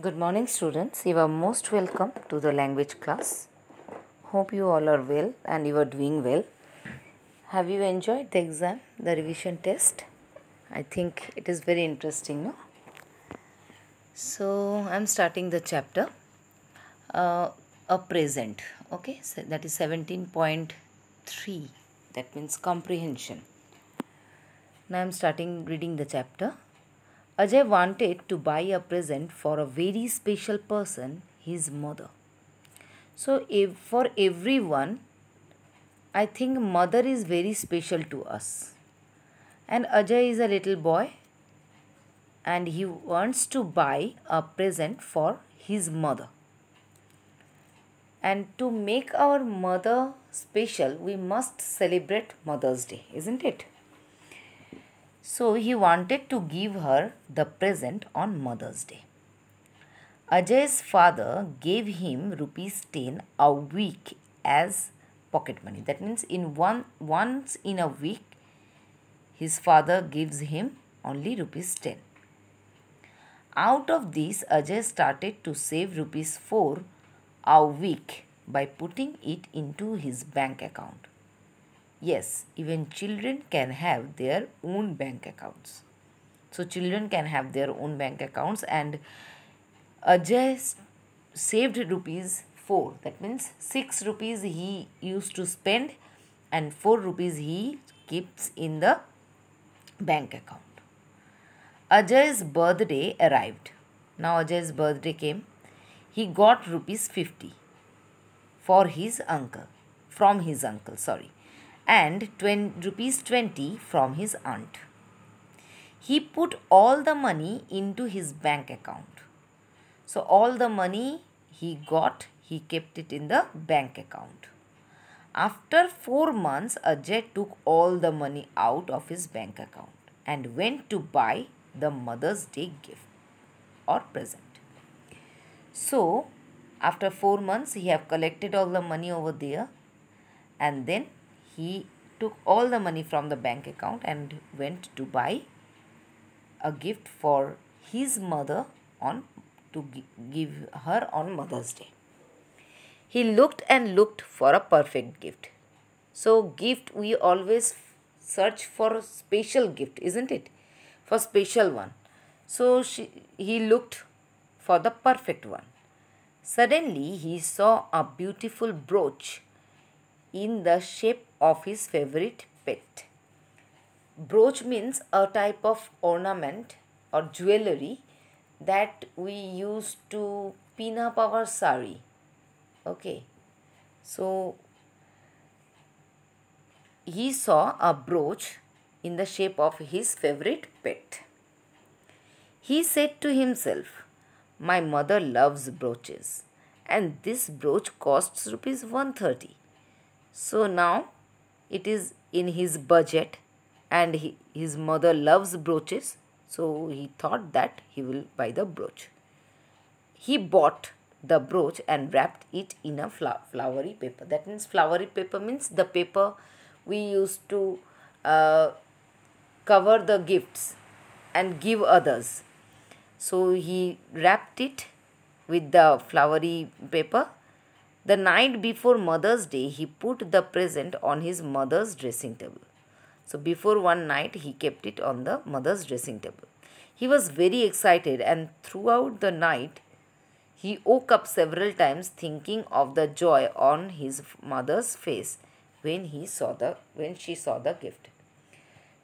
Good morning students. You are most welcome to the language class. Hope you all are well and you are doing well. Have you enjoyed the exam, the revision test? I think it is very interesting, no? So, I am starting the chapter. Uh, a present, okay? So that is 17.3. That means comprehension. Now, I am starting reading the chapter. Ajay wanted to buy a present for a very special person, his mother. So if, for everyone, I think mother is very special to us. And Ajay is a little boy and he wants to buy a present for his mother. And to make our mother special, we must celebrate Mother's Day, isn't it? So he wanted to give her the present on Mother's Day. Ajay's father gave him rupees 10 a week as pocket money. That means in one once in a week his father gives him only rupees 10. Out of this Ajay started to save rupees 4 a week by putting it into his bank account. Yes, even children can have their own bank accounts. So children can have their own bank accounts and Ajay saved rupees 4. That means 6 rupees he used to spend and 4 rupees he keeps in the bank account. Ajay's birthday arrived. Now Ajay's birthday came. He got rupees 50 for his uncle, from his uncle, sorry and rupees 20 from his aunt. He put all the money into his bank account. So all the money he got, he kept it in the bank account. After four months, Ajay took all the money out of his bank account and went to buy the Mother's Day gift or present. So, after four months, he have collected all the money over there and then he took all the money from the bank account and went to buy a gift for his mother on to give her on mother's day he looked and looked for a perfect gift so gift we always search for a special gift isn't it for special one so she he looked for the perfect one suddenly he saw a beautiful brooch in the shape of his favorite pet. Brooch means a type of ornament or jewelry that we use to pin up our sari. Okay, so he saw a brooch in the shape of his favorite pet. He said to himself, My mother loves brooches and this brooch costs rupees 130. So now it is in his budget and he, his mother loves brooches so he thought that he will buy the brooch he bought the brooch and wrapped it in a flowery paper that means flowery paper means the paper we used to uh, cover the gifts and give others so he wrapped it with the flowery paper the night before Mother's Day, he put the present on his mother's dressing table. So before one night, he kept it on the mother's dressing table. He was very excited and throughout the night, he woke up several times thinking of the joy on his mother's face when he saw the when she saw the gift.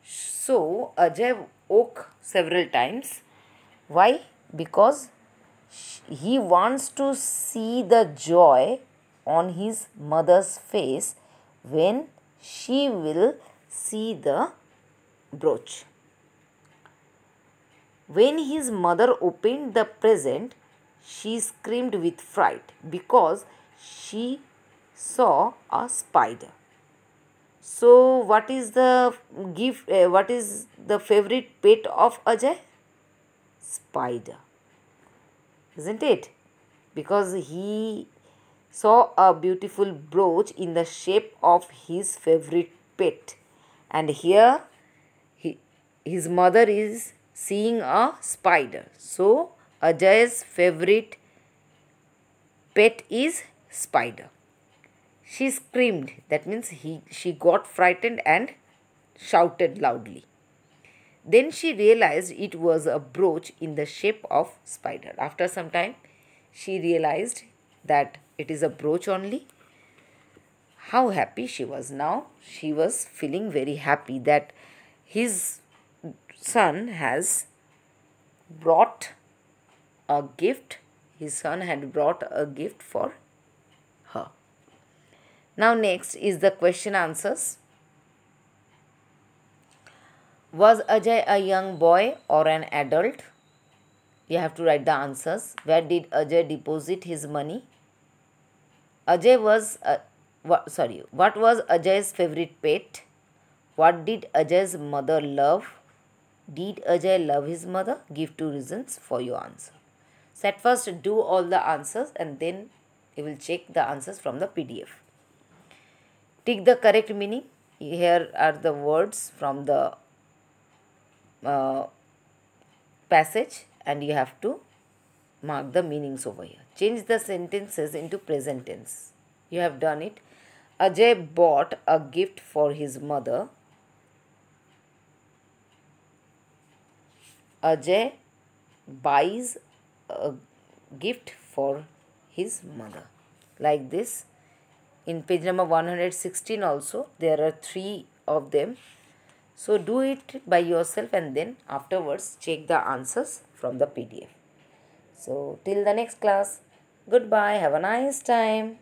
So Ajay woke several times. Why? Because he wants to see the joy on his mother's face when she will see the brooch. When his mother opened the present, she screamed with fright because she saw a spider. So, what is the gift? Uh, what is the favorite pet of Ajay? Spider isn't it? Because he saw a beautiful brooch in the shape of his favorite pet. And here he, his mother is seeing a spider. So Ajay's favorite pet is spider. She screamed. That means he, she got frightened and shouted loudly. Then she realized it was a brooch in the shape of spider. After some time, she realized that it is a brooch only. How happy she was now. She was feeling very happy that his son has brought a gift. His son had brought a gift for her. Now next is the question answers. Was Ajay a young boy or an adult? You have to write the answers. Where did Ajay deposit his money? Ajay was, uh, what, sorry, what was Ajay's favorite pet? What did Ajay's mother love? Did Ajay love his mother? Give two reasons for your answer. So at first do all the answers and then you will check the answers from the PDF. Take the correct meaning. Here are the words from the uh, passage and you have to mark the meanings over here. Change the sentences into present tense. You have done it. Ajay bought a gift for his mother. Ajay buys a gift for his mother. Like this. In page number 116 also, there are three of them. So do it by yourself and then afterwards check the answers from the PDF. So till the next class, goodbye, have a nice time.